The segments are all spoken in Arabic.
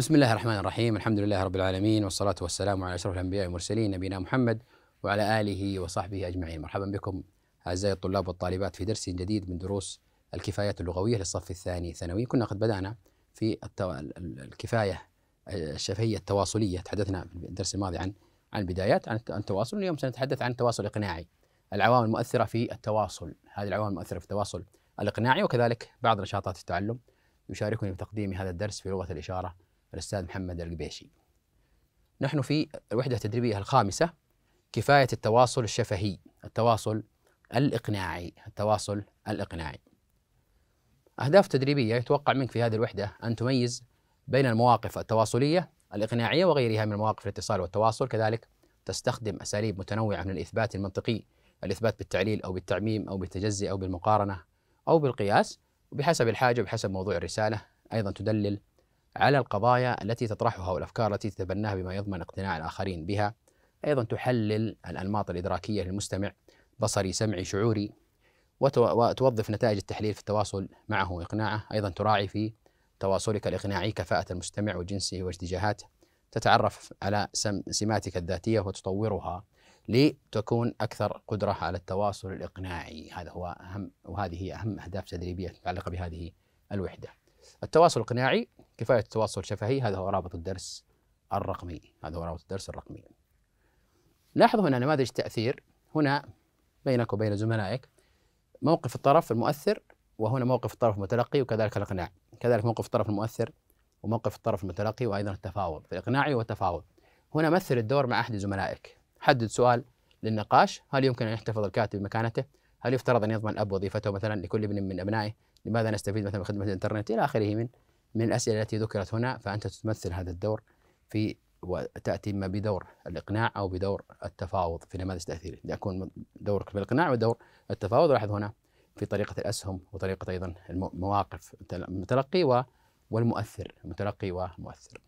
بسم الله الرحمن الرحيم الحمد لله رب العالمين والصلاة والسلام على أشرف الأنبياء والمرسلين نبينا محمد وعلى آله وصحبه أجمعين مرحبا بكم أعزائي الطلاب والطالبات في درس جديد من دروس الكفايات اللغوية للصف الثاني ثانوي كنا قد بدأنا في التو... الكفاية الشفهية التواصلية تحدثنا في الدرس الماضي عن عن بدايات عن التواصل اليوم سنتحدث عن التواصل الإقناعي العوامل المؤثرة في التواصل هذه العوامل المؤثرة في التواصل الإقناعي وكذلك بعض نشاطات التعلم يشاركني بتقديم هذا الدرس في لغة الإشارة الأستاذ محمد القبيشي نحن في الوحدة التدريبية الخامسة كفاية التواصل الشفهي التواصل الإقناعي التواصل الإقناعي أهداف تدريبية يتوقع منك في هذه الوحدة أن تميز بين المواقف التواصلية الإقناعية وغيرها من مواقف الاتصال والتواصل كذلك تستخدم أساليب متنوعة من الإثبات المنطقي الإثبات بالتعليل أو بالتعميم أو بالتجزي أو بالمقارنة أو بالقياس وبحسب الحاجة وبحسب موضوع الرسالة أيضا تدلل على القضايا التي تطرحها والافكار التي تتبناها بما يضمن اقتناع الاخرين بها ايضا تحلل الانماط الادراكيه للمستمع بصري سمعي شعوري وتوظف نتائج التحليل في التواصل معه واقناعه ايضا تراعي في تواصلك الاقناعي كفاءه المستمع وجنسه واتجاهاته تتعرف على سماتك الذاتيه وتطورها لتكون اكثر قدره على التواصل الاقناعي هذا هو اهم وهذه هي اهم اهداف تدريبيه متعلقه بهذه الوحده التواصل الاقناعي كفايه التواصل الشفهي هذا هو رابط الدرس الرقمي هذا هو رابط الدرس الرقمي لاحظوا هنا نماذج تاثير هنا بينك وبين زملائك موقف الطرف المؤثر وهنا موقف الطرف المتلقي وكذلك الاقناع كذلك موقف الطرف المؤثر وموقف الطرف المتلقي وايضا التفاوض الاقناعي والتفاوض هنا مثل الدور مع احد زملائك حدد سؤال للنقاش هل يمكن ان يحتفظ الكاتب بمكانته هل يفترض ان يضمن الاب وظيفته مثلا لكل ابن من ابنائه لماذا نستفيد مثلا من خدمه الانترنت الى اخره من من الأسئلة التي ذكرت هنا فأنت تمثل هذا الدور في وتأتي إما بدور الإقناع أو بدور التفاوض في نماذج تأثيري يكون دورك في الإقناع ودور التفاوض لاحظ هنا في طريقة الأسهم وطريقة أيضا المواقف المتلقي والمؤثر المتلقي والمؤثر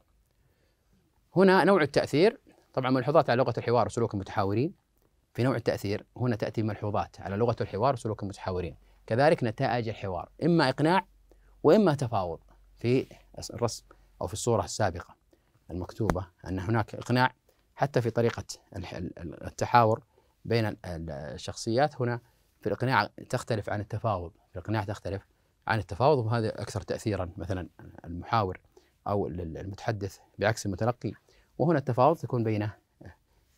هنا نوع التأثير طبعا ملحوظات على لغة الحوار وسلوك المتحاورين في نوع التأثير هنا تأتي ملحوظات على لغة الحوار وسلوك المتحاورين كذلك نتائج الحوار إما إقناع وإما تفاوض في الرسم أو في الصورة السابقة المكتوبة أن هناك إقناع حتى في طريقة التحاور بين الشخصيات هنا في الإقناع تختلف عن التفاوض في الإقناع تختلف عن التفاوض وهذا أكثر تأثيرا مثلا المحاور أو المتحدث بعكس المتلقي وهنا التفاوض تكون بين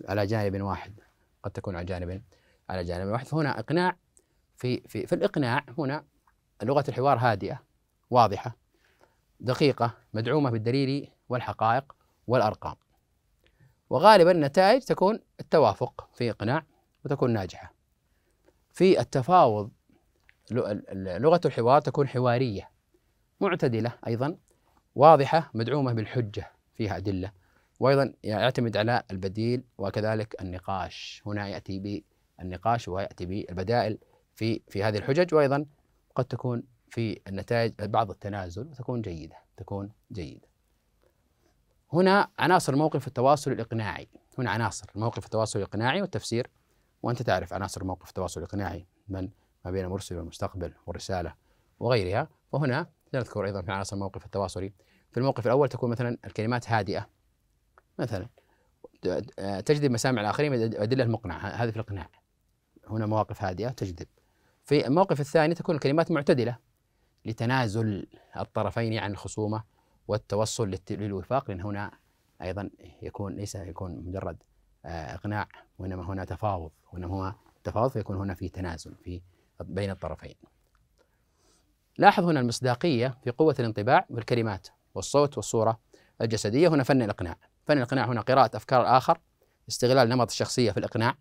على جانب واحد قد تكون على جانب على جانب واحد فهنا إقناع في في في الإقناع هنا لغة الحوار هادئة واضحة دقيقة مدعومة بالدليل والحقائق والأرقام وغالبا النتائج تكون التوافق في إقناع وتكون ناجحة في التفاوض لغة الحوار تكون حوارية معتدلة أيضا واضحة مدعومة بالحجة فيها أدلة وأيضا يعتمد على البديل وكذلك النقاش هنا يأتي بالنقاش ويأتي بالبدائل في في هذه الحجج وأيضا قد تكون في النتائج بعض التنازل وتكون جيدة تكون جيدة هنا عناصر موقف التواصل الإقناعي هنا عناصر موقف التواصل الإقناعي والتفسير وأنت تعرف عناصر موقف التواصل الإقناعي من ما بين المرسل والمستقبل والرسالة وغيرها وهنا نذكر أيضا في عناصر موقف التواصلي في الموقف الأول تكون مثلا الكلمات هادئة مثلا تجذب مسامع الآخرين بالأدلة المقنعة هذا في الإقناع هنا مواقف هادئة تجذب في الموقف الثاني تكون الكلمات معتدلة لتنازل الطرفين عن الخصومة والتوصل للوفاق لأن هنا أيضا يكون ليس يكون مجرد آه، إقناع وإنما هنا تفاوض وإنما هو تفاوض فيكون هنا في تنازل في بين الطرفين لاحظ هنا المصداقية في قوة الانطباع بالكلمات والصوت والصورة الجسدية هنا فن الإقناع فن الإقناع هنا قراءة أفكار الآخر استغلال نمط الشخصية في الإقناع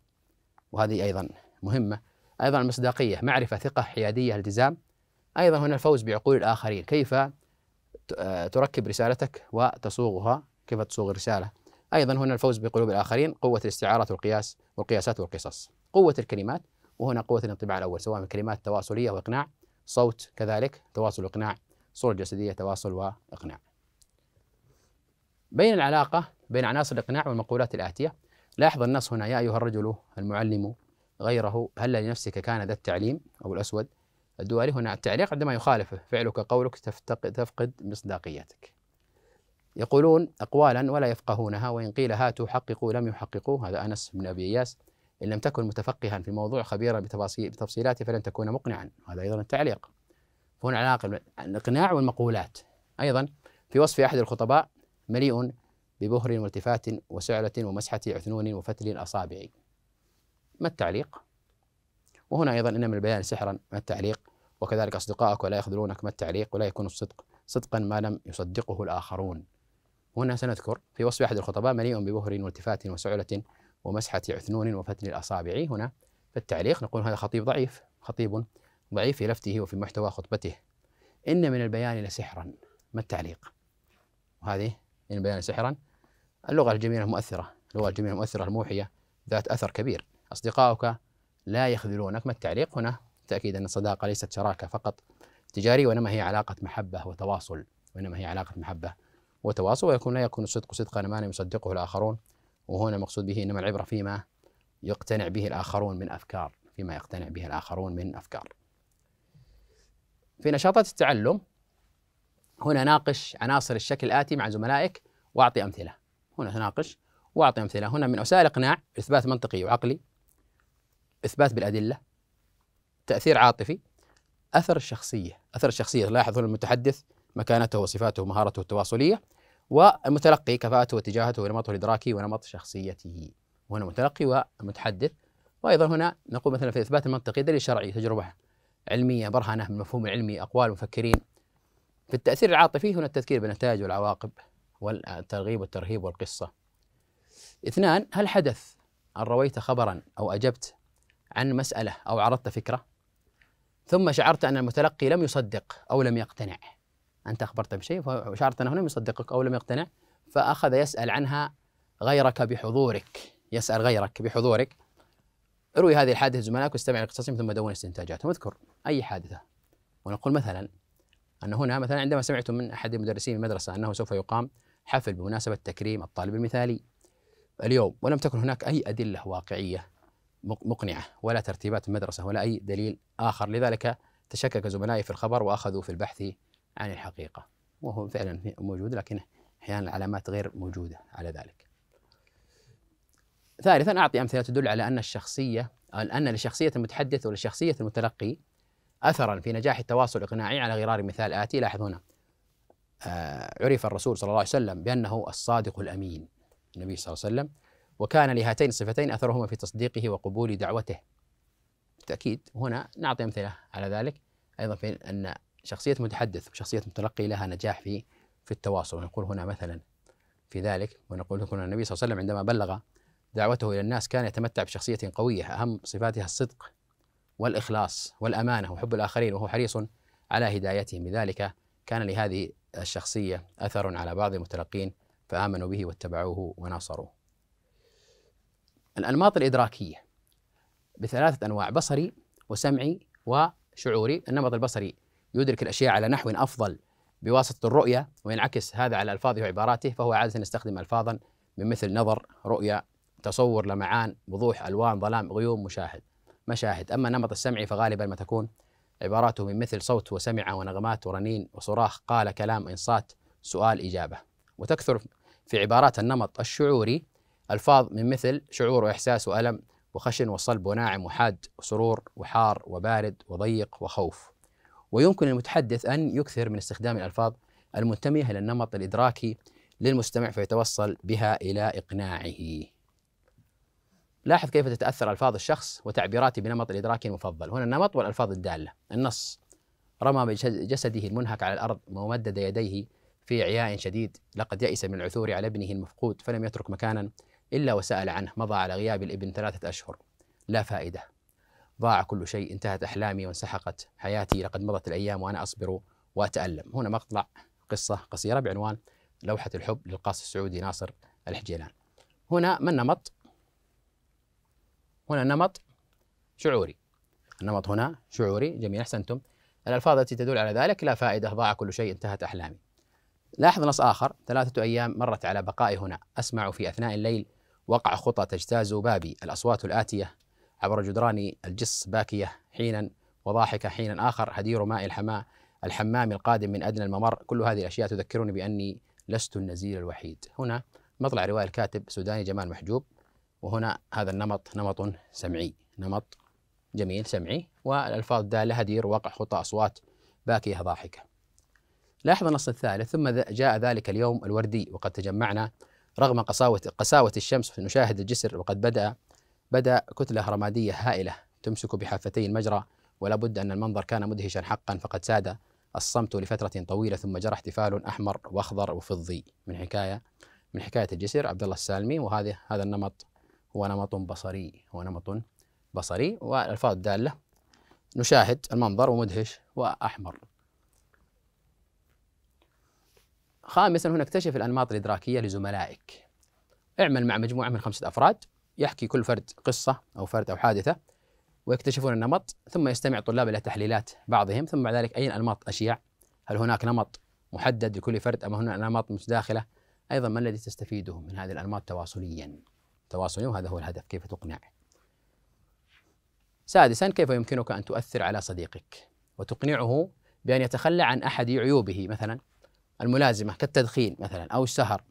وهذه أيضا مهمة أيضا المصداقية معرفة ثقة حيادية التزام أيضا هنا الفوز بعقول الآخرين كيف آه، تركب رسالتك وتصوغها كيف تصوغ الرسالة أيضا هنا الفوز بقلوب الآخرين قوة الاستعارة والقياس والقياسات والقصص قوة الكلمات وهنا قوة الانطباع الأول سواء كلمات تواصلية وإقناع صوت كذلك تواصل وإقناع صورة جسدية تواصل وإقناع بين العلاقة بين عناصر الإقناع والمقولات الآتية لاحظ النص هنا يا أيها الرجل المعلم غيره هل لنفسك كان ذا التعليم أو الأسود الدولي هنا التعليق عندما يخالفه فعلك قولك تفقد مصداقيتك يقولون أقوالا ولا يفقهونها وإن قيل هاتوا حققوا لم يحققوا هذا أنس بن أبي إياس إن لم تكن متفقها في الموضوع خبيرا بتفصيلاته فلن تكون مقنعا هذا أيضا التعليق هنا علاقة الإقناع والمقولات أيضا في وصف أحد الخطباء مليء ببهر والتفات وسعلة ومسحة عثنون وفتل الأصابع ما التعليق؟ وهنا أيضا إن من البيان سحرا ما التعليق وكذلك أصدقائك ولا يخذلونك ما التعليق ولا يكون الصدق صدقا ما لم يصدقه الآخرون هنا سنذكر في وصف أحد الخطباء مليء ببهر والتفات وسعلة ومسحة عثنون وفتن الأصابع هنا في التعليق نقول هذا خطيب ضعيف خطيب ضعيف في لفته وفي محتوى خطبته إن من البيان لسحرا ما التعليق وهذه إن البيان سحرا اللغة الجميلة المؤثرة اللغة الجميلة المؤثرة الموحية ذات أثر كبير أصدقائك لا يخذلونك ما التعليق هنا تأكيد أن الصداقة ليست شراكة فقط تجارية وإنما هي علاقة محبة وتواصل وإنما هي علاقة محبة وتواصل ويكون لا يكون الصدق صدقا ما لم يصدقه الآخرون وهنا المقصود به إنما العبرة فيما يقتنع به الآخرون من أفكار فيما يقتنع به الآخرون من أفكار في نشاطات التعلم هنا ناقش عناصر الشكل الآتي مع زملائك وأعطي أمثلة هنا تناقش وأعطي أمثلة هنا من وسائل إقناع إثبات منطقي وعقلي اثبات بالادله تاثير عاطفي اثر الشخصيه اثر الشخصيه لاحظ هنا المتحدث مكانته وصفاته ومهارته التواصليه والمتلقي كفاءته واتجاهته ونمطه الادراكي ونمط شخصيته وهنا متلقي ومتحدث وايضا هنا نقول مثلا في اثبات المنطقي دليل شرعي تجربه علميه برهنه من المفهوم العلمي اقوال المفكرين في التاثير العاطفي هنا التذكير بالنتائج والعواقب والترغيب والترهيب والقصه اثنان هل حدث أن رويت خبرا أو أجبت عن مسألة أو عرضت فكرة ثم شعرت أن المتلقي لم يصدق أو لم يقتنع أنت أخبرته بشيء وشعرت أنه لم يصدقك أو لم يقتنع فأخذ يسأل عنها غيرك بحضورك يسأل غيرك بحضورك اروي هذه الحادثة زملائك واستمع لقصصهم ثم دون استنتاجاتهم اذكر أي حادثة ونقول مثلا أن هنا مثلا عندما سمعت من أحد المدرسين المدرسة أنه سوف يقام حفل بمناسبة تكريم الطالب المثالي اليوم ولم تكن هناك أي أدلة واقعية مقنعة ولا ترتيبات المدرسة ولا أي دليل آخر لذلك تشكك زملائي في الخبر وأخذوا في البحث عن الحقيقة وهو فعلا موجود لكن أحيانا العلامات غير موجودة على ذلك ثالثا أعطي أمثلة تدل على أن الشخصية أن لشخصية المتحدث ولشخصية المتلقي أثرا في نجاح التواصل الإقناعي على غرار مثال آتي لاحظ هنا آه، عرف الرسول صلى الله عليه وسلم بأنه الصادق الأمين النبي صلى الله عليه وسلم وكان لهاتين الصفتين أثرهما في تصديقه وقبول دعوته بالتأكيد هنا نعطي أمثلة على ذلك أيضا في أن شخصية المتحدث وشخصية المتلقي لها نجاح في في التواصل ونقول هنا مثلا في ذلك ونقول هنا النبي صلى الله عليه وسلم عندما بلغ دعوته إلى الناس كان يتمتع بشخصية قوية أهم صفاتها الصدق والإخلاص والأمانة وحب الآخرين وهو حريص على هدايتهم لذلك كان لهذه الشخصية أثر على بعض المتلقين فآمنوا به واتبعوه وناصروه الأنماط الإدراكية بثلاثة أنواع بصري وسمعي وشعوري النمط البصري يدرك الأشياء على نحو أفضل بواسطة الرؤية وينعكس هذا على ألفاظه وعباراته فهو عادة يستخدم ألفاظا من مثل نظر رؤية تصور لمعان وضوح ألوان ظلام غيوم مشاهد مشاهد أما النمط السمعي فغالبا ما تكون عباراته من مثل صوت وسمع ونغمات ورنين وصراخ قال كلام إنصات سؤال إجابة وتكثر في عبارات النمط الشعوري ألفاظ من مثل شعور وإحساس وألم وخشن وصلب وناعم وحاد وسرور وحار وبارد وضيق وخوف ويمكن للمتحدث أن يكثر من استخدام الألفاظ المنتمية إلى النمط الإدراكي للمستمع فيتوصل بها إلى إقناعه لاحظ كيف تتأثر ألفاظ الشخص وتعبيراته بنمط الإدراكي المفضل هنا النمط والألفاظ الدالة النص رمى بجسده المنهك على الأرض ومدد يديه في عياء شديد لقد يئس من العثور على ابنه المفقود فلم يترك مكانا إلا وسأل عنه مضى على غياب الابن ثلاثة أشهر لا فائدة ضاع كل شيء انتهت أحلامي وانسحقت حياتي لقد مضت الأيام وأنا أصبر وأتألم هنا مقطع قصة قصيرة بعنوان لوحة الحب للقاص السعودي ناصر الحجيلان هنا ما النمط؟ هنا النمط شعوري النمط هنا شعوري جميل أحسنتم الألفاظ التي تدل على ذلك لا فائدة ضاع كل شيء انتهت أحلامي لاحظ نص آخر ثلاثة أيام مرت على بقائي هنا أسمع في أثناء الليل وقع خطى تجتاز بابي الأصوات الآتية عبر جدران الجص باكية حينا وضاحكة حينا آخر هدير ماء الحماء الحمام القادم من أدنى الممر كل هذه الأشياء تذكرني بأني لست النزيل الوحيد هنا مطلع رواية الكاتب سوداني جمال محجوب وهنا هذا النمط نمط سمعي نمط جميل سمعي والألفاظ الدالة هدير وقع خطى أصوات باكية ضاحكة لاحظ النص الثالث ثم جاء ذلك اليوم الوردي وقد تجمعنا رغم قساوة قساوة الشمس نشاهد الجسر وقد بدأ بدأ كتلة رمادية هائلة تمسك بحافتي المجرى ولا بد أن المنظر كان مدهشا حقا فقد ساد الصمت لفترة طويلة ثم جرى احتفال أحمر وأخضر وفضي من حكاية من حكاية الجسر عبد الله السالمي وهذا هذا النمط هو نمط بصري هو نمط بصري والألفاظ الدالة نشاهد المنظر ومدهش وأحمر خامسا هنا اكتشف الأنماط الإدراكية لزملائك اعمل مع مجموعة من خمسة أفراد يحكي كل فرد قصة أو فرد أو حادثة ويكتشفون النمط ثم يستمع الطلاب إلى تحليلات بعضهم ثم بعد ذلك أي أنماط أشياء هل هناك نمط محدد لكل فرد أم هناك أنماط متداخلة أيضا ما الذي تستفيده من هذه الأنماط تواصليا تواصليا وهذا هو الهدف كيف تقنع سادسا كيف يمكنك أن تؤثر على صديقك وتقنعه بأن يتخلى عن أحد عيوبه مثلا الملازمة كالتدخين مثلا أو السهر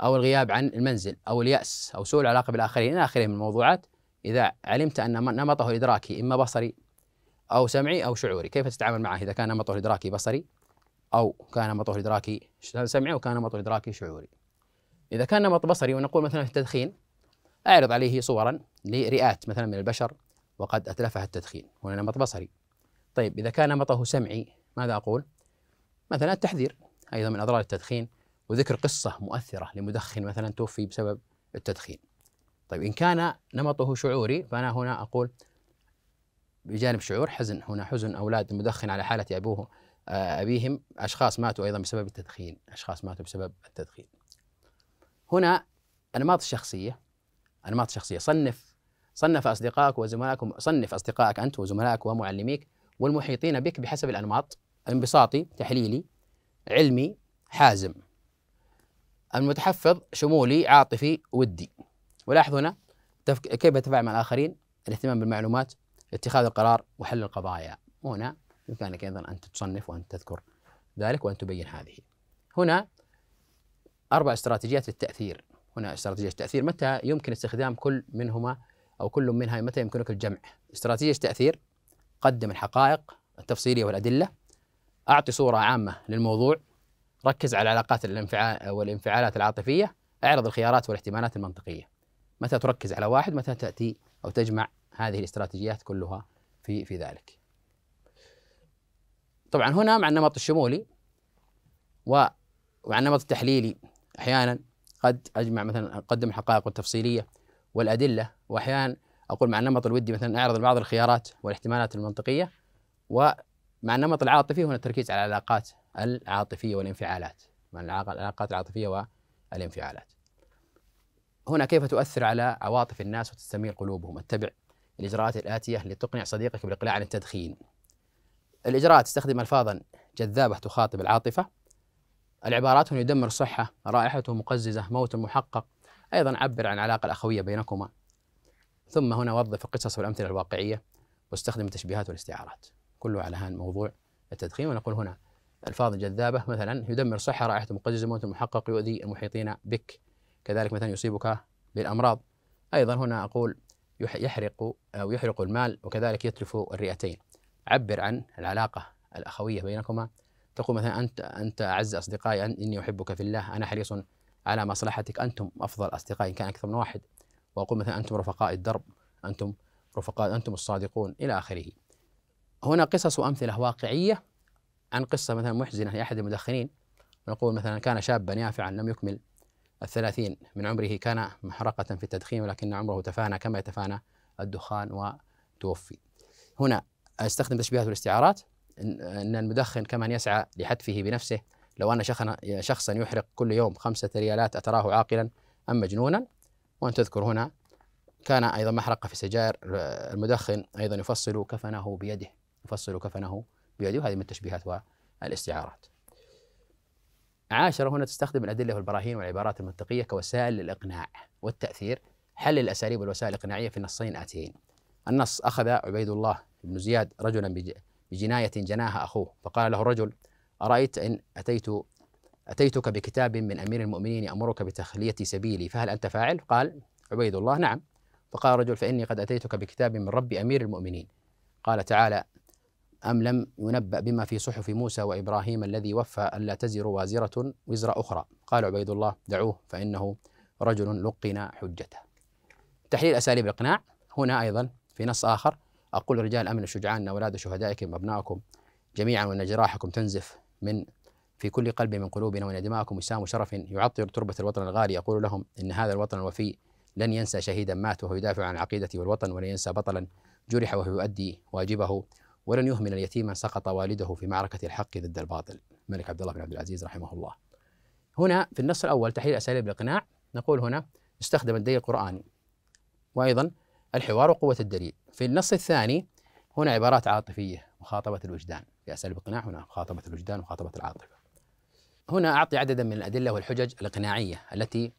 أو الغياب عن المنزل أو اليأس أو سوء العلاقة بالآخرين إلى آخره من الموضوعات إذا علمت أن نمطه الإدراكي إما بصري أو سمعي أو شعوري كيف تتعامل معه إذا كان نمطه الإدراكي بصري أو كان نمطه الإدراكي سمعي أو كان نمطه الإدراكي شعوري إذا كان نمط بصري ونقول مثلا في التدخين أعرض عليه صورا لرئات مثلا من البشر وقد أتلفها التدخين هنا نمط بصري طيب إذا كان نمطه سمعي ماذا أقول مثلا التحذير أيضا من أضرار التدخين وذكر قصة مؤثرة لمدخن مثلا توفي بسبب التدخين طيب إن كان نمطه شعوري فأنا هنا أقول بجانب شعور حزن هنا حزن أولاد المدخن على حالة أبوه آه، أبيهم أشخاص ماتوا أيضا بسبب التدخين أشخاص ماتوا بسبب التدخين هنا أنماط الشخصية أنماط الشخصية صنف صنف أصدقائك وزملائك صنف أصدقائك أنت وزملائك ومعلميك والمحيطين بك بحسب الأنماط انبساطي تحليلي علمي حازم المتحفظ شمولي عاطفي ودي ولاحظ هنا تفك... كيف يتفاعل مع الآخرين الاهتمام بالمعلومات اتخاذ القرار وحل القضايا وهنا بإمكانك أيضا أن تصنف وأن تذكر ذلك وأن تبين هذه هنا أربع استراتيجيات للتأثير هنا استراتيجية التأثير متى يمكن استخدام كل منهما أو كل منها متى يمكنك الجمع استراتيجية التأثير قدم الحقائق التفصيلية والأدلة اعطي صوره عامه للموضوع ركز على العلاقات الانفعال والانفعالات العاطفيه اعرض الخيارات والاحتمالات المنطقيه متى تركز على واحد متى تاتي او تجمع هذه الاستراتيجيات كلها في في ذلك طبعا هنا مع النمط الشمولي و ومع النمط التحليلي احيانا قد اجمع مثلا اقدم الحقائق والتفصيليه والادله واحيانا اقول مع النمط الودي مثلا اعرض بعض الخيارات والاحتمالات المنطقيه و مع النمط العاطفي هنا التركيز على العلاقات العاطفيه والانفعالات مع العلاقات العاطفيه والانفعالات هنا كيف تؤثر على عواطف الناس وتستميل قلوبهم اتبع الإجراءات الآتية لتقنع صديقك بالإقلاع عن التدخين الإجراءات تستخدم ألفاظا جذابة تخاطب العاطفة العبارات هنا يدمر صحة رائحته مقززة موت محقق أيضا عبر عن العلاقة الأخوية بينكما ثم هنا وظف القصص والأمثلة الواقعية واستخدم التشبيهات والاستعارات كله على هان موضوع التدخين ونقول هنا الفاظ جذابه مثلا يدمر صحه رائحه مقززه موت محقق يؤذي المحيطين بك كذلك مثلا يصيبك بالامراض ايضا هنا اقول يحرق او يحرق المال وكذلك يتلف الرئتين عبر عن العلاقه الاخويه بينكما تقول مثلا انت انت اعز اصدقائي اني احبك في الله انا حريص على مصلحتك انتم افضل اصدقائي ان كان اكثر من واحد واقول مثلا انتم رفقاء الدرب انتم رفقاء انتم الصادقون الى اخره هنا قصص وأمثلة واقعية عن قصة مثلا محزنة لأحد المدخنين نقول مثلا كان شابا يافعا لم يكمل الثلاثين من عمره كان محرقة في التدخين ولكن عمره تفانى كما يتفانى الدخان وتوفي هنا استخدم تشبيهات والاستعارات أن المدخن كمن يسعى لحتفه بنفسه لو أن شخصا يحرق كل يوم خمسة ريالات أتراه عاقلا أم مجنونا وأن تذكر هنا كان أيضا محرقة في سجائر المدخن أيضا يفصل كفنه بيده يفصل كفنه بيده هذه من التشبيهات والاستعارات عاشرة هنا تستخدم الأدلة والبراهين والعبارات المنطقية كوسائل للإقناع والتأثير حل الأساليب والوسائل الإقناعية في النصين الآتيين النص أخذ عبيد الله بن زياد رجلا بجناية جناها أخوه فقال له الرجل أرأيت إن أتيت أتيتك بكتاب من أمير المؤمنين يأمرك بتخلية سبيلي فهل أنت فاعل؟ قال عبيد الله نعم فقال الرجل فإني قد أتيتك بكتاب من رب أمير المؤمنين قال تعالى أم لم ينبأ بما في صحف موسى وإبراهيم الذي وفى ألا تزر وازرة وزر أخرى قال عبيد الله دعوه فإنه رجل لقن حجته تحليل أساليب الإقناع هنا أيضا في نص آخر أقول رجال أمن شجعان أولاد شهدائكم وأبنائكم جميعا وأن جراحكم تنزف من في كل قلب من قلوبنا وأن دماءكم وسام شرف يعطر تربة الوطن الغالي يقول لهم إن هذا الوطن الوفي لن ينسى شهيدا مات وهو يدافع عن عقيدته والوطن ولن ينسى بطلا جرح وهو يؤدي واجبه ولن يهمل اليتيم من سقط والده في معركة الحق ضد الباطل الملك عبد الله بن عبد العزيز رحمه الله هنا في النص الأول تحليل أساليب الإقناع نقول هنا استخدم الدليل القرآني وأيضا الحوار وقوة الدليل في النص الثاني هنا عبارات عاطفية مخاطبة الوجدان في أساليب الإقناع هنا مخاطبة الوجدان ومخاطبة العاطفة هنا أعطي عددا من الأدلة والحجج الإقناعية التي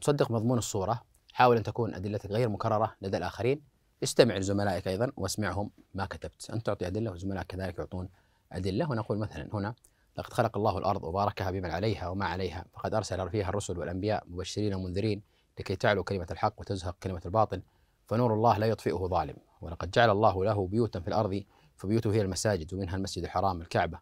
تصدق مضمون الصورة حاول أن تكون أدلتك غير مكررة لدى الآخرين استمع لزملائك أيضا واسمعهم ما كتبت انت تعطي أدلة وزملائك كذلك يعطون أدلة ونقول مثلا هنا لقد خلق الله الأرض وباركها بمن عليها وما عليها فقد أرسل فيها الرسل والأنبياء مبشرين ومنذرين لكي تعلو كلمة الحق وتزهق كلمة الباطل فنور الله لا يطفئه ظالم ولقد جعل الله له بيوتا في الأرض فبيوته هي المساجد ومنها المسجد الحرام الكعبة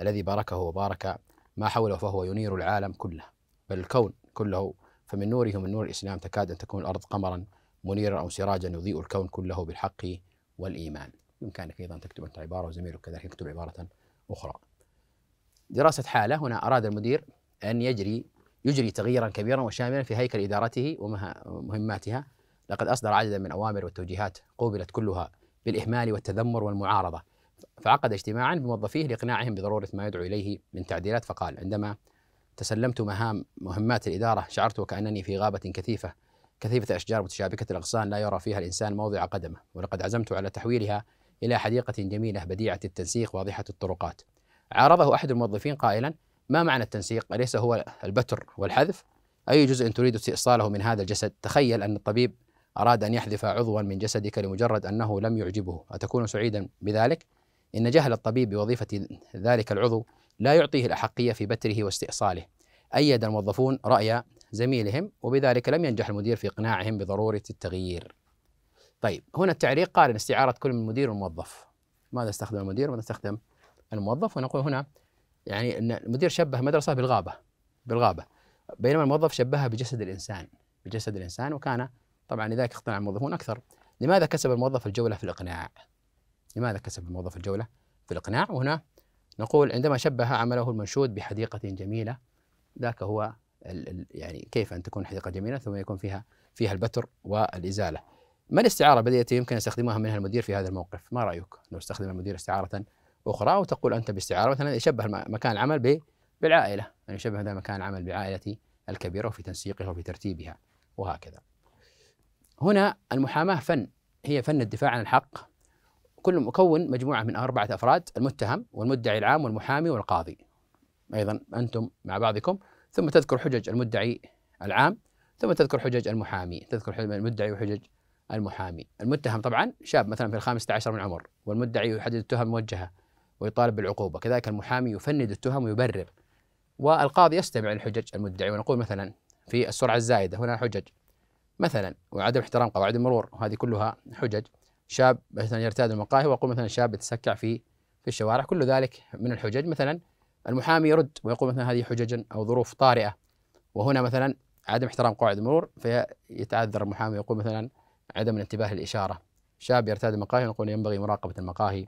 الذي باركه وبارك ما حوله فهو ينير العالم كله بل الكون كله فمن نوره ومن نور الإسلام تكاد أن تكون الأرض قمرا منيرا أو سراجا يضيء الكون كله بالحق والإيمان بإمكانك أيضا تكتب أنت عبارة وزميلك كذلك يكتب عبارة أخرى دراسة حالة هنا أراد المدير أن يجري يجري تغييرا كبيرا وشاملا في هيكل إدارته ومهماتها لقد أصدر عددا من أوامر والتوجيهات قوبلت كلها بالإهمال والتذمر والمعارضة فعقد اجتماعا بموظفيه لإقناعهم بضرورة ما يدعو إليه من تعديلات فقال عندما تسلمت مهام مهمات الإدارة شعرت وكأنني في غابة كثيفة كثيفة الأشجار متشابكة الأغصان لا يرى فيها الإنسان موضع قدمه ولقد عزمت على تحويلها إلى حديقة جميلة بديعة التنسيق واضحة الطرقات عارضه أحد الموظفين قائلا ما معنى التنسيق أليس هو البتر والحذف أي جزء تريد استئصاله من هذا الجسد تخيل أن الطبيب أراد أن يحذف عضوا من جسدك لمجرد أنه لم يعجبه أتكون سعيدا بذلك إن جهل الطبيب بوظيفة ذلك العضو لا يعطيه الأحقية في بتره واستئصاله أيد الموظفون رأي زميلهم وبذلك لم ينجح المدير في إقناعهم بضرورة التغيير طيب هنا التعليق قارن استعارة كل من مدير وموظف ماذا استخدم المدير وماذا استخدم الموظف ونقول هنا يعني أن المدير شبه مدرسة بالغابة بالغابة بينما الموظف شبهها بجسد الإنسان بجسد الإنسان وكان طبعا لذلك اقتنع الموظفون أكثر لماذا كسب الموظف الجولة في الإقناع لماذا كسب الموظف الجولة في الإقناع وهنا نقول عندما شبه عمله المنشود بحديقة جميلة ذاك هو يعني كيف ان تكون حديقه جميله ثم يكون فيها فيها البتر والازاله. ما الاستعاره التي يمكن يستخدمها منها المدير في هذا الموقف؟ ما رايك؟ لو استخدم المدير استعاره اخرى وتقول انت باستعاره مثلا يشبه مكان العمل بالعائله، يعني يشبه هذا مكان العمل بعائلتي الكبيره وفي تنسيقها وفي ترتيبها وهكذا. هنا المحاماه فن هي فن الدفاع عن الحق كل مكون مجموعه من اربعه افراد المتهم والمدعي العام والمحامي والقاضي. ايضا انتم مع بعضكم ثم تذكر حجج المدعي العام ثم تذكر حجج المحامي تذكر حجج المدعي وحجج المحامي المتهم طبعا شاب مثلا في الخامسة عشر من عمر والمدعي يحدد التهم الموجهة ويطالب بالعقوبة كذلك المحامي يفند التهم ويبرر والقاضي يستمع لحجج المدعي ونقول مثلا في السرعة الزائدة هنا حجج مثلا وعدم احترام قواعد المرور وهذه كلها حجج شاب مثلا يرتاد المقاهي ويقول مثلا شاب يتسكع في في الشوارع كل ذلك من الحجج مثلا المحامي يرد ويقول مثلا هذه حجج او ظروف طارئه وهنا مثلا عدم احترام قواعد المرور فيتعذر المحامي يقول مثلا عدم الانتباه للاشاره شاب يرتاد المقاهي نقول ينبغي مراقبه المقاهي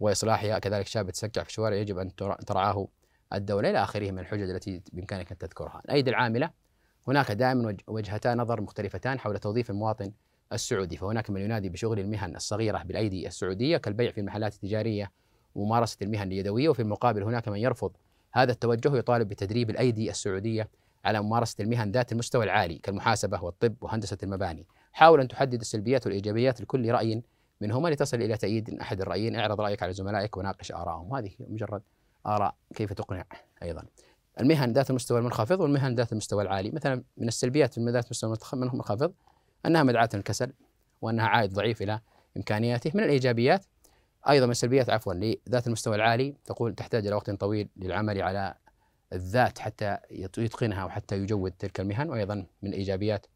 واصلاحها كذلك شاب يتسكع في الشوارع يجب ان ترعاه الدوله الى اخره من الحجج التي بامكانك ان تذكرها. الايدي العامله هناك دائما وجهتان نظر مختلفتان حول توظيف المواطن السعودي فهناك من ينادي بشغل المهن الصغيره بالايدي السعوديه كالبيع في المحلات التجاريه وممارسة المهن اليدوية وفي المقابل هناك من يرفض هذا التوجه ويطالب بتدريب الأيدي السعودية على ممارسة المهن ذات المستوى العالي كالمحاسبة والطب وهندسة المباني حاول أن تحدد السلبيات والإيجابيات لكل رأي منهما لتصل إلى تأييد أحد الرأيين اعرض رأيك على زملائك وناقش آرائهم هذه مجرد آراء كيف تقنع أيضا المهن ذات المستوى المنخفض والمهن ذات المستوى العالي مثلا من السلبيات في ذات المستوى المنخفض أنها مدعاة للكسل وأنها عائد ضعيف إلى إمكانياته من الإيجابيات ايضا من السلبيات عفوا لذات المستوى العالي تقول تحتاج الى وقت طويل للعمل على الذات حتى يتقنها وحتى يجود تلك المهن وايضا من الايجابيات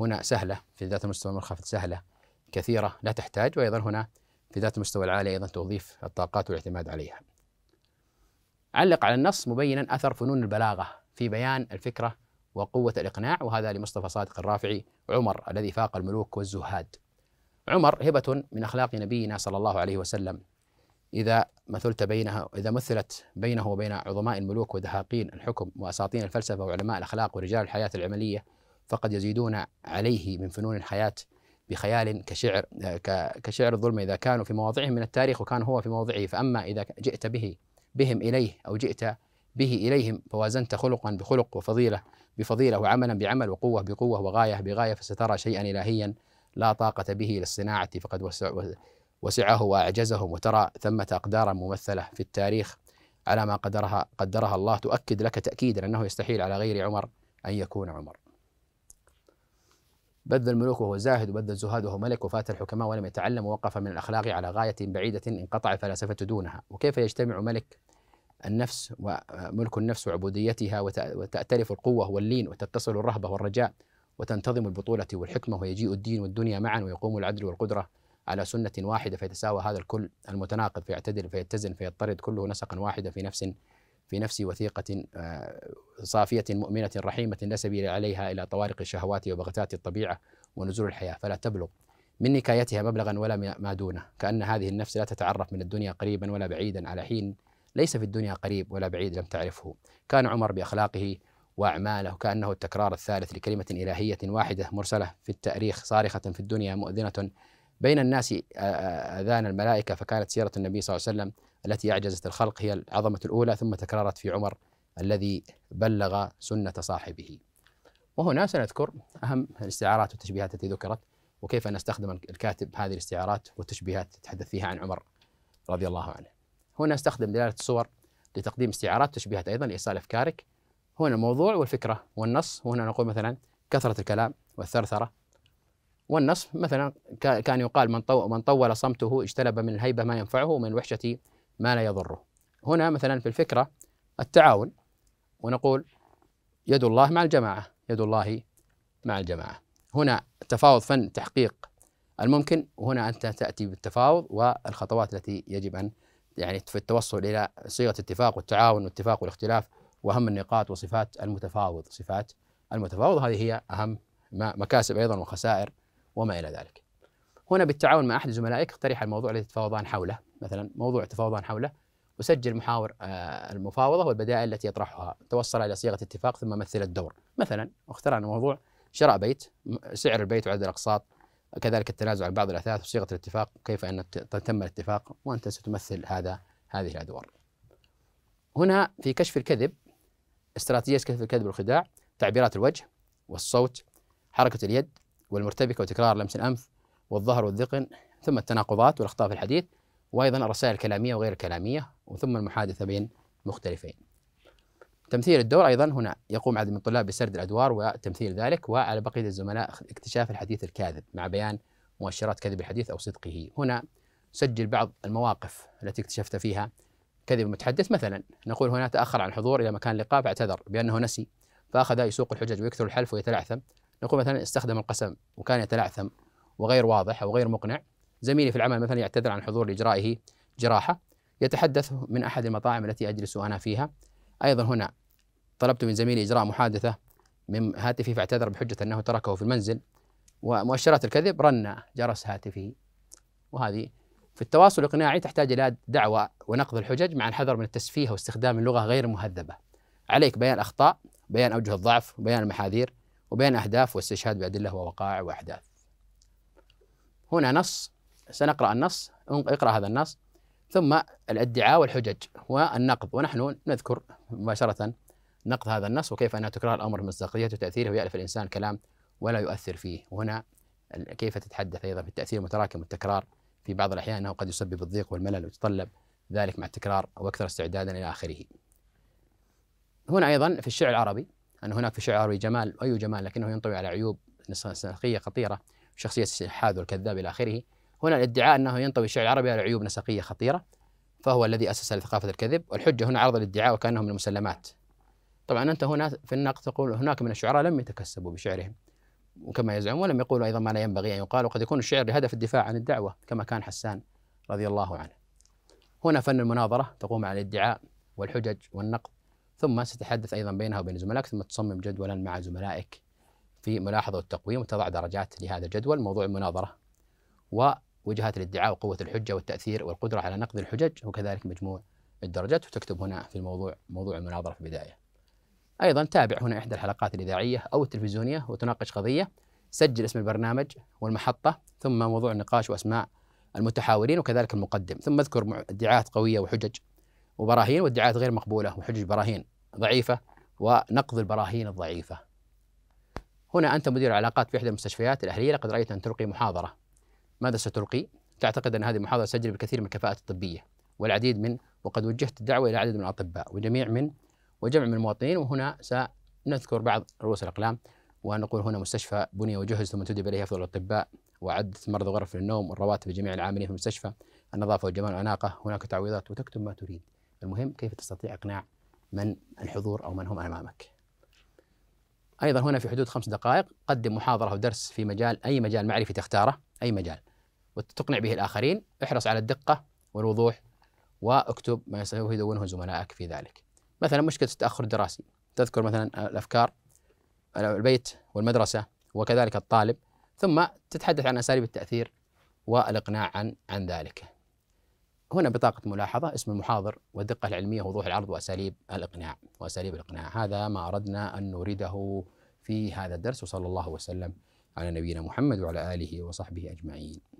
هنا سهله في ذات المستوى المنخفض سهله كثيره لا تحتاج وايضا هنا في ذات المستوى العالي ايضا توظيف الطاقات والاعتماد عليها. علق على النص مبينا اثر فنون البلاغه في بيان الفكره وقوه الاقناع وهذا لمصطفى صادق الرافعي عمر الذي فاق الملوك والزهاد. عمر هبة من أخلاق نبينا صلى الله عليه وسلم إذا مثلت بينها إذا مثلت بينه وبين عظماء الملوك ودهاقين الحكم وأساطين الفلسفة وعلماء الأخلاق ورجال الحياة العملية فقد يزيدون عليه من فنون الحياة بخيال كشعر كشعر الظلم إذا كانوا في مواضعهم من التاريخ وكان هو في موضعه فأما إذا جئت به بهم إليه أو جئت به إليهم فوازنت خلقا بخلق وفضيلة بفضيلة وعملا بعمل وقوة بقوة وغاية بغاية فسترى شيئا إلهيا لا طاقة به للصناعة فقد وسعه وأعجزهم وترى ثمة أقدارا ممثلة في التاريخ على ما قدرها قدرها الله تؤكد لك تأكيدا أنه يستحيل على غير عمر أن يكون عمر بذ الملوك وهو زاهد وبذ الزهاد وهو ملك وفات الحكماء ولم يتعلم ووقف من الأخلاق على غاية بعيدة انقطع الفلاسفة دونها وكيف يجتمع ملك النفس وملك النفس وعبوديتها وتأتلف القوة واللين وتتصل الرهبة والرجاء وتنتظم البطولة والحكمة ويجيء الدين والدنيا معا ويقوم العدل والقدرة على سنة واحدة فيتساوى هذا الكل المتناقض فيعتدل فيتزن فيضطرد كله نسقا واحدا في نفس في نفس وثيقة آه، صافية مؤمنة رحيمة لا سبيل عليها إلى طوارق الشهوات وبغتات الطبيعة ونزول الحياة فلا تبلغ من نكايتها مبلغا ولا ما دونه كأن هذه النفس لا تتعرف من الدنيا قريبا ولا بعيدا على حين ليس في الدنيا قريب ولا بعيد لم تعرفه كان عمر بأخلاقه وأعماله كأنه التكرار الثالث لكلمة إلهية واحدة مرسلة في التأريخ صارخة في الدنيا مؤذنة بين الناس أذان الملائكة فكانت سيرة النبي صلى الله عليه وسلم التي أعجزت الخلق هي العظمة الأولى ثم تكررت في عمر الذي بلغ سنة صاحبه وهنا سنذكر أهم الاستعارات والتشبيهات التي ذكرت وكيف أن استخدم الكاتب هذه الاستعارات والتشبيهات تحدث فيها عن عمر رضي الله عنه هنا استخدم دلالة الصور لتقديم استعارات وتشبيهات أيضا لإيصال أفكارك هنا الموضوع والفكرة والنص وهنا نقول مثلا كثرة الكلام والثرثرة والنص مثلا كان يقال من من طول صمته اجتلب من الهيبة ما ينفعه ومن الوحشة ما لا يضره هنا مثلا في الفكرة التعاون ونقول يد الله مع الجماعة يد الله مع الجماعة هنا تفاوض فن تحقيق الممكن وهنا أنت تأتي بالتفاوض والخطوات التي يجب أن يعني في التوصل إلى صيغة اتفاق والتعاون والاتفاق والاختلاف واهم النقاط وصفات المتفاوض صفات المتفاوض هذه هي اهم مكاسب ايضا وخسائر وما الى ذلك. هنا بالتعاون مع احد زملائك اقترح الموضوع الذي تتفاوضان حوله مثلا موضوع تتفاوضان حوله وسجل محاور آه، المفاوضه والبدائل التي يطرحها توصل الى صيغه اتفاق ثم مثل الدور مثلا اخترعنا موضوع شراء بيت سعر البيت وعدد الاقساط كذلك التنازع عن بعض الاثاث وصيغه الاتفاق وكيف ان تم الاتفاق وانت ستمثل هذا هذه الادوار. هنا في كشف الكذب استراتيجية كثره الكذب والخداع تعبيرات الوجه والصوت حركة اليد والمرتبكة وتكرار لمس الأنف والظهر والذقن ثم التناقضات والأخطاء في الحديث وأيضا الرسائل الكلامية وغير الكلامية وثم المحادثة بين مختلفين تمثيل الدور أيضا هنا يقوم عدد من الطلاب بسرد الأدوار وتمثيل ذلك وعلى بقية الزملاء اكتشاف الحديث الكاذب مع بيان مؤشرات كذب الحديث أو صدقه هنا سجل بعض المواقف التي اكتشفت فيها كذب المتحدث مثلا نقول هنا تأخر عن الحضور إلى مكان اللقاء فاعتذر بأنه نسي فأخذ يسوق الحجج ويكثر الحلف ويتلعثم نقول مثلا استخدم القسم وكان يتلعثم وغير واضح أو غير مقنع زميلي في العمل مثلا يعتذر عن الحضور لإجرائه جراحة يتحدث من أحد المطاعم التي أجلس أنا فيها أيضا هنا طلبت من زميلي إجراء محادثة من هاتفي فاعتذر بحجة أنه تركه في المنزل ومؤشرات الكذب رن جرس هاتفي وهذه في التواصل الاقناعي تحتاج الى دعوه ونقد الحجج مع الحذر من التسفيه واستخدام اللغه غير المهذبه. عليك بيان الاخطاء، بيان اوجه الضعف، وبيان المحاذير، وبيان اهداف واستشهاد بادله ووقائع واحداث. هنا نص سنقرا النص اقرا هذا النص ثم الادعاء والحجج والنقد ونحن نذكر مباشره نقد هذا النص وكيف ان تكرار الامر مصداقيته وتاثيره ويالف الانسان كلام ولا يؤثر فيه وهنا كيف تتحدث ايضا في التاثير المتراكم والتكرار في بعض الأحيان أنه قد يسبب الضيق والملل ويتطلب ذلك مع التكرار او اكثر استعدادا إلى آخره هنا أيضا في الشعر العربي أن هناك في الشعر العربي جمال أي جمال لكنه ينطوي على عيوب نسخية خطيرة شخصية الشحاذ والكذاب إلى آخره هنا الادعاء أنه ينطوي الشعر العربي على عيوب نسخية خطيرة فهو الذي أسس لثقافة الكذب والحجة هنا عرض الادعاء وكأنه من المسلمات طبعا أنت هنا في النقد تقول هناك من الشعراء لم يتكسبوا بشعرهم وكما يزعم ولم يقولوا أيضا ما لا ينبغي أن يقال وقد يكون الشعر لهدف الدفاع عن الدعوة كما كان حسان رضي الله عنه هنا فن المناظرة تقوم على الادعاء والحجج والنقد ثم ستتحدث أيضا بينها وبين زملائك ثم تصمم جدولا مع زملائك في ملاحظة والتقويم وتضع درجات لهذا الجدول موضوع المناظرة ووجهات الادعاء وقوة الحجة والتأثير والقدرة على نقد الحجج وكذلك مجموع الدرجات وتكتب هنا في الموضوع موضوع المناظرة في البداية أيضا تابع هنا إحدى الحلقات الإذاعية أو التلفزيونية وتناقش قضية سجل اسم البرنامج والمحطة ثم موضوع النقاش وأسماء المتحاورين وكذلك المقدم ثم اذكر ادعاءات قوية وحجج وبراهين وادعاءات غير مقبولة وحجج براهين ضعيفة ونقض البراهين الضعيفة هنا أنت مدير علاقات في إحدى المستشفيات الأهلية لقد رأيت أن تلقي محاضرة ماذا ستلقي؟ تعتقد أن هذه المحاضرة سجل بالكثير من الكفاءات الطبية والعديد من وقد وجهت الدعوة إلى عدد من الأطباء وجميع من وجمع من المواطنين وهنا سنذكر بعض رؤوس الأقلام ونقول هنا مستشفى بني وجهز ثم تدب إليه أفضل الأطباء وعدة مرضى غرف للنوم والرواتب لجميع العاملين في المستشفى النظافة والجمال والأناقة هناك تعويضات وتكتب ما تريد المهم كيف تستطيع إقناع من الحضور أو من هم أمامك أيضا هنا في حدود خمس دقائق قدم محاضرة أو درس في مجال أي مجال معرفي تختاره أي مجال وتقنع به الآخرين احرص على الدقة والوضوح واكتب ما سوف يدونه زملائك في ذلك مثلا مشكله التاخر الدراسي تذكر مثلا الافكار البيت والمدرسه وكذلك الطالب ثم تتحدث عن اساليب التاثير والاقناع عن عن ذلك. هنا بطاقه ملاحظه اسم المحاضر والدقه العلميه ووضوح العرض واساليب الاقناع واساليب الاقناع هذا ما اردنا ان نريده في هذا الدرس وصلى الله وسلم على نبينا محمد وعلى اله وصحبه اجمعين.